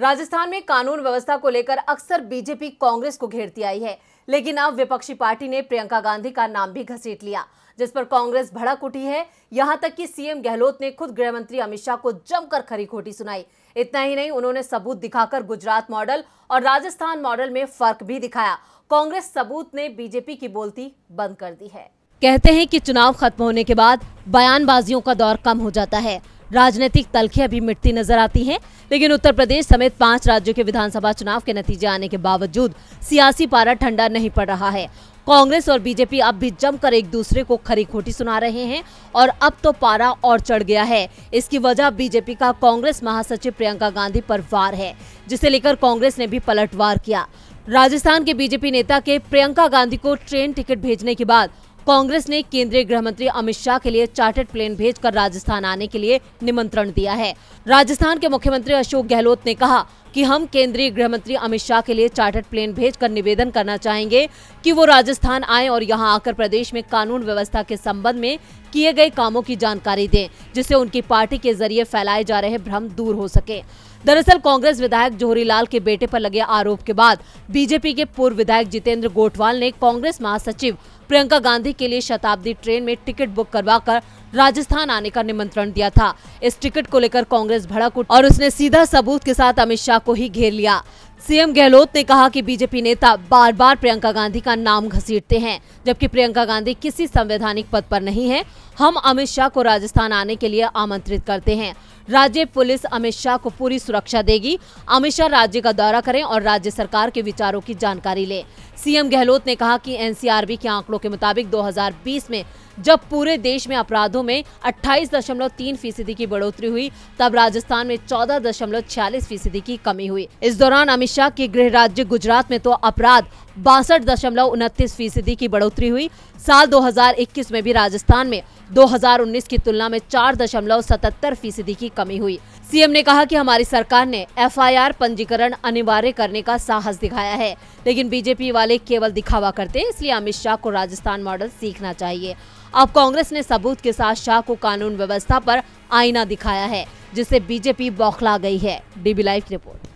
राजस्थान में कानून व्यवस्था को लेकर अक्सर बीजेपी कांग्रेस को घेरती आई है लेकिन अब विपक्षी पार्टी ने प्रियंका गांधी का नाम भी घसीट लिया जिस पर कांग्रेस भड़क उठी है यहां तक कि सीएम गहलोत ने खुद गृह मंत्री अमित शाह को जमकर खरी खोटी सुनाई इतना ही नहीं उन्होंने सबूत दिखाकर गुजरात मॉडल और राजस्थान मॉडल में फर्क भी दिखाया कांग्रेस सबूत ने बीजेपी की बोलती बंद कर दी है कहते हैं कि चुनाव खत्म होने के बाद बयानबाजियों का दौर कम हो जाता है राजनीतिक तलखियां भी मिटती नजर आती हैं लेकिन उत्तर प्रदेश समेत पांच राज्यों के विधानसभा चुनाव के नतीजे आने के बावजूद सियासी पारा ठंडा नहीं पड़ रहा है कांग्रेस और बीजेपी अब भी जमकर एक दूसरे को खरी खोटी सुना रहे हैं और अब तो पारा और चढ़ गया है इसकी वजह बीजेपी का कांग्रेस महासचिव प्रियंका गांधी पर वार है जिसे लेकर कांग्रेस ने भी पलटवार किया राजस्थान के बीजेपी नेता के प्रियंका गांधी को ट्रेन टिकट भेजने के बाद कांग्रेस ने केंद्रीय गृह मंत्री अमित शाह के लिए चार्टर्ड प्लेन भेजकर राजस्थान आने के लिए निमंत्रण दिया है राजस्थान के मुख्यमंत्री अशोक गहलोत ने कहा कि हम केंद्रीय गृह मंत्री अमित शाह के लिए चार्टर्ड प्लेन भेजकर निवेदन करना चाहेंगे कि वो राजस्थान आए और यहां आकर प्रदेश में कानून व्यवस्था के संबंध में किए गए कामों की जानकारी दें जिससे उनकी पार्टी के जरिए फैलाए जा रहे भ्रम दूर हो सके दरअसल कांग्रेस विधायक जोहरीलाल के बेटे पर लगे आरोप के बाद बीजेपी के पूर्व विधायक जितेंद्र गोटवाल ने कांग्रेस महासचिव प्रियंका गांधी के लिए शताब्दी ट्रेन में टिकट बुक करवाकर राजस्थान आने का निमंत्रण दिया था इस टिकट को लेकर कांग्रेस भड़क उठ और उसने सीधा सबूत के साथ अमित शाह को ही घेर लिया सीएम गहलोत ने कहा कि बीजेपी नेता बार बार प्रियंका गांधी का नाम घसीटते हैं जबकि प्रियंका गांधी किसी संवैधानिक पद पर नहीं है हम अमित शाह को राजस्थान आने के लिए आमंत्रित करते हैं राज्य पुलिस अमित शाह को पूरी सुरक्षा देगी अमित शाह राज्य का दौरा करें और राज्य सरकार के विचारों की जानकारी लें सीएम गहलोत ने कहा कि एनसीआरबी के आंकड़ों के मुताबिक 2020 में जब पूरे देश में अपराधों में 28.3 फीसदी की बढ़ोतरी हुई तब राजस्थान में 14.46 फीसदी की कमी हुई इस दौरान अमित शाह के गृह राज्य गुजरात में तो अपराध बासठ दशमलव उनतीस फीसदी की बढ़ोतरी हुई साल 2021 में भी राजस्थान में 2019 की तुलना में चार दशमलव सतहत्तर फीसदी की कमी हुई सीएम ने कहा कि हमारी सरकार ने एफआईआर पंजीकरण अनिवार्य करने का साहस दिखाया है लेकिन बीजेपी वाले केवल दिखावा करते हैं इसलिए अमित शाह को राजस्थान मॉडल सीखना चाहिए अब कांग्रेस ने सबूत के साथ शाह को कानून व्यवस्था पर आईना दिखाया है जिससे बीजेपी बौखला गई है डीबी लाइव की रिपोर्ट